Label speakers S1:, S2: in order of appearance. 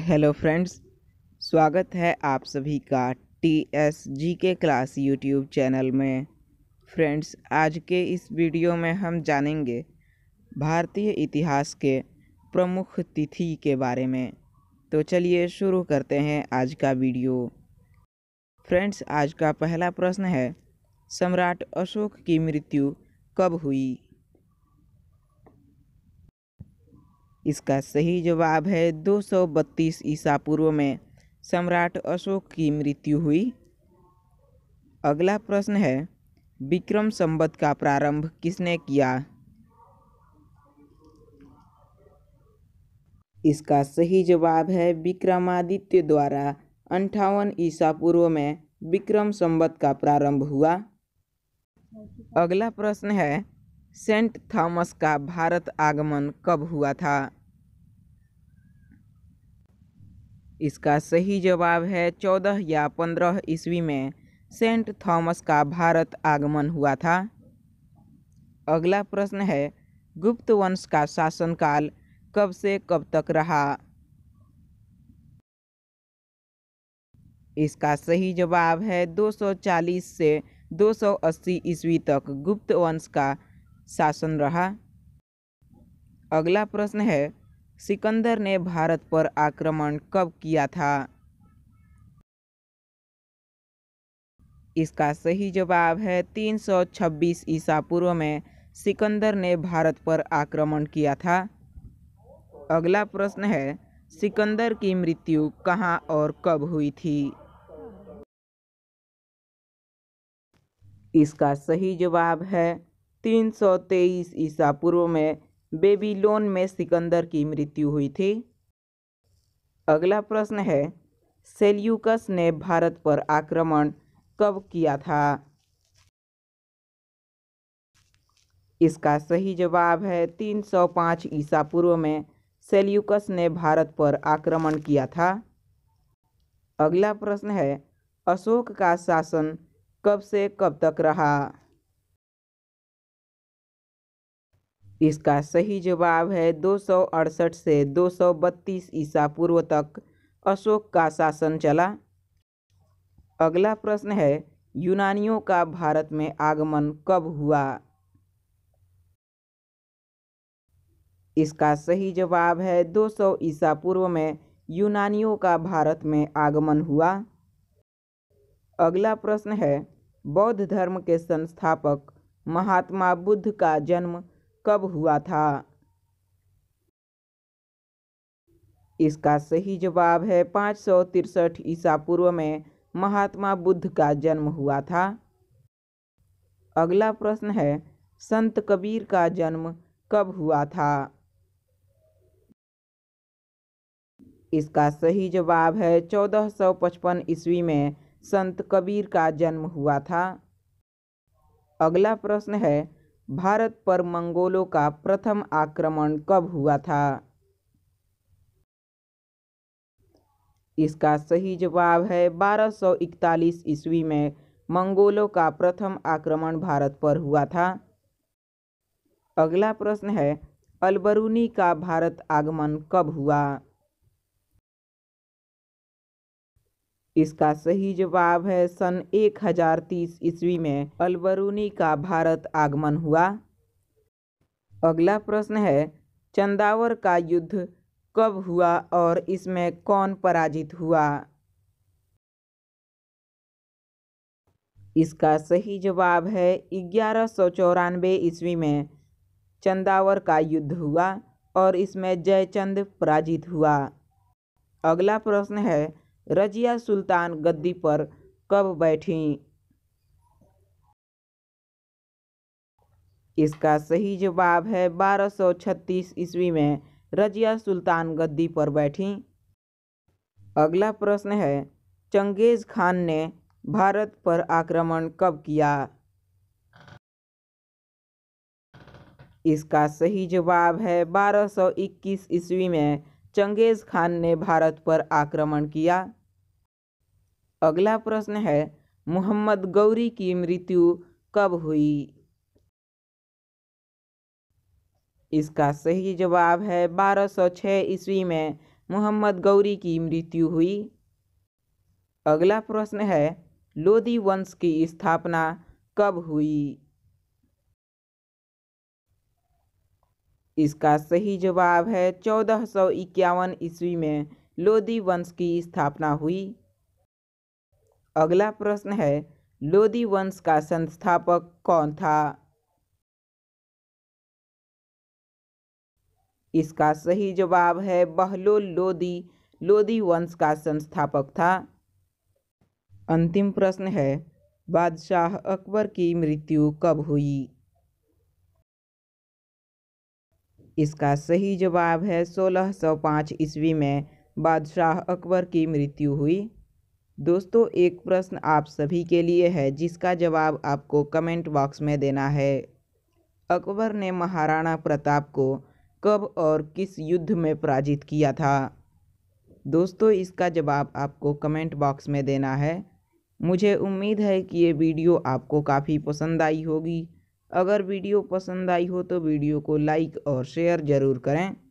S1: hello friends स्वागत है आप सभी का टी एस जी के क्लास यूट्यूब चैनल में फ्रेंड्स आज के इस वीडियो में हम जानेंगे भारतीय इतिहास के प्रमुख तिथि के बारे में तो चलिए शुरू करते हैं आज का वीडियो फ्रेंड्स आज का पहला प्रश्न है सम्राट अशोक की मृत्यु कब हुई इसका सही जवाब है 232 ईसा पूर्व में सम्राट अशोक की मृत्यु हुई अगला प्रश्न है विक्रम संबत का प्रारंभ किसने किया इसका सही जवाब है विक्रमादित्य द्वारा अंठावन ईसा पूर्व में विक्रम संबत का प्रारंभ हुआ अगला प्रश्न है सेंट थॉमस का भारत आगमन कब हुआ था इसका सही जवाब है चौदह या पंद्रह ईस्वी में सेंट थॉमस का भारत आगमन हुआ था अगला प्रश्न है गुप्त वंश का शासनकाल कब से कब तक रहा इसका सही जवाब है 240 से 280 ईस्वी तक गुप्त वंश का शासन रहा अगला प्रश्न है सिकंदर ने भारत पर आक्रमण कब किया था इसका सही जवाब है 326 ईसा पूर्व में सिकंदर ने भारत पर आक्रमण किया था अगला प्रश्न है सिकंदर की मृत्यु कहाँ और कब हुई थी इसका सही जवाब है 323 ईसा पूर्व में बेबीलोन में सिकंदर की मृत्यु हुई थी अगला प्रश्न है सेल्यूकस ने भारत पर आक्रमण कब किया था इसका सही जवाब है 305 ईसा पूर्व में सेल्यूकस ने भारत पर आक्रमण किया था अगला प्रश्न है अशोक का शासन कब से कब तक रहा इसका सही जवाब है दो सौ अड़सठ से दो सौ बत्तीस ईसा पूर्व तक अशोक का शासन चला अगला प्रश्न है यूनानियों का भारत में आगमन कब हुआ इसका सही जवाब है 200 ईसा पूर्व में यूनानियों का भारत में आगमन हुआ अगला प्रश्न है बौद्ध धर्म के संस्थापक महात्मा बुद्ध का जन्म कब हुआ था इसका सही जवाब है पाँच सौ तिरसठ ईसा पूर्व में महात्मा बुद्ध का जन्म हुआ था अगला प्रश्न है संत कबीर का जन्म कब हुआ था इसका सही जवाब है चौदह सौ पचपन ईस्वी में संत कबीर का जन्म हुआ था अगला प्रश्न है भारत पर मंगोलों का प्रथम आक्रमण कब हुआ था इसका सही जवाब है 1241 ईस्वी में मंगोलों का प्रथम आक्रमण भारत पर हुआ था अगला प्रश्न है अलबरूनी का भारत आगमन कब हुआ इसका सही जवाब है सन 1030 ईस्वी में अलबरूनी का भारत आगमन हुआ अगला प्रश्न है चंदावर का युद्ध कब हुआ और इसमें कौन पराजित हुआ इसका सही जवाब है ग्यारह सौ चौरानवे ईस्वी में चंदावर का युद्ध हुआ और इसमें जयचंद पराजित हुआ अगला प्रश्न है रजिया सुल्तान गद्दी पर कब बैठी इसका सही जवाब है 1236 ईस्वी में रजिया सुल्तान गद्दी पर बैठी अगला प्रश्न है चंगेज़ खान ने भारत पर आक्रमण कब किया इसका सही जवाब है 1221 ईस्वी में चंगेज़ खान ने भारत पर आक्रमण किया अगला प्रश्न है मोहम्मद गौरी की मृत्यु कब हुई इसका सही जवाब है 1206 ईस्वी में मोहम्मद गौरी की मृत्यु हुई अगला प्रश्न है लोदी वंश की स्थापना कब हुई इसका सही जवाब है चौदह सौ इक्यावन ईस्वी में लोदी वंश की स्थापना हुई अगला प्रश्न है लोदी वंश का संस्थापक कौन था इसका सही जवाब है बहलोल लोदी लोदी वंश का संस्थापक था अंतिम प्रश्न है बादशाह अकबर की मृत्यु कब हुई इसका सही जवाब है 1605 ईस्वी में बादशाह अकबर की मृत्यु हुई दोस्तों एक प्रश्न आप सभी के लिए है जिसका जवाब आपको कमेंट बॉक्स में देना है अकबर ने महाराणा प्रताप को कब और किस युद्ध में पराजित किया था दोस्तों इसका जवाब आपको कमेंट बॉक्स में देना है मुझे उम्मीद है कि ये वीडियो आपको काफ़ी पसंद आई होगी अगर वीडियो पसंद आई हो तो वीडियो को लाइक और शेयर ज़रूर करें